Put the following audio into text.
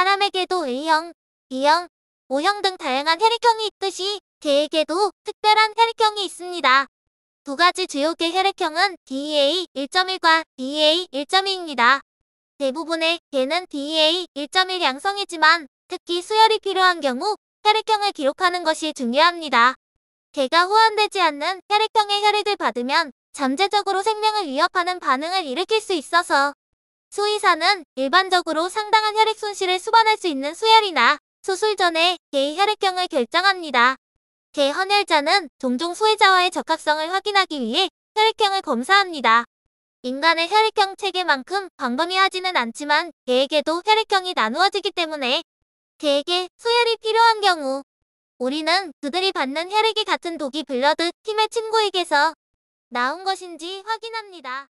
사람에게도 A형, B형, O형 등 다양한 혈액형이 있듯이 개에게도 특별한 혈액형이 있습니다. 두 가지 주요계 혈액형은 DEA 1.1과 DEA 1.2입니다. 대부분의 개는 DEA 1.1 양성이지만 특히 수혈이 필요한 경우 혈액형을 기록하는 것이 중요합니다. 개가 호환되지 않는 혈액형의 혈액을 받으면 잠재적으로 생명을 위협하는 반응을 일으킬 수 있어서 수의사는 일반적으로 상당한 혈액 손실을 수반할 수 있는 수혈이나 수술 전에 개의 혈액형을 결정합니다. 개 헌혈자는 종종 수외자와의 적합성을 확인하기 위해 혈액형을 검사합니다. 인간의 혈액형 체계만큼 광범위하지는 않지만 개에게도 혈액형이 나누어지기 때문에 개에게 수혈이 필요한 경우 우리는 그들이 받는 혈액이 같은 독이 블러드 팀의 친구에게서 나온 것인지 확인합니다.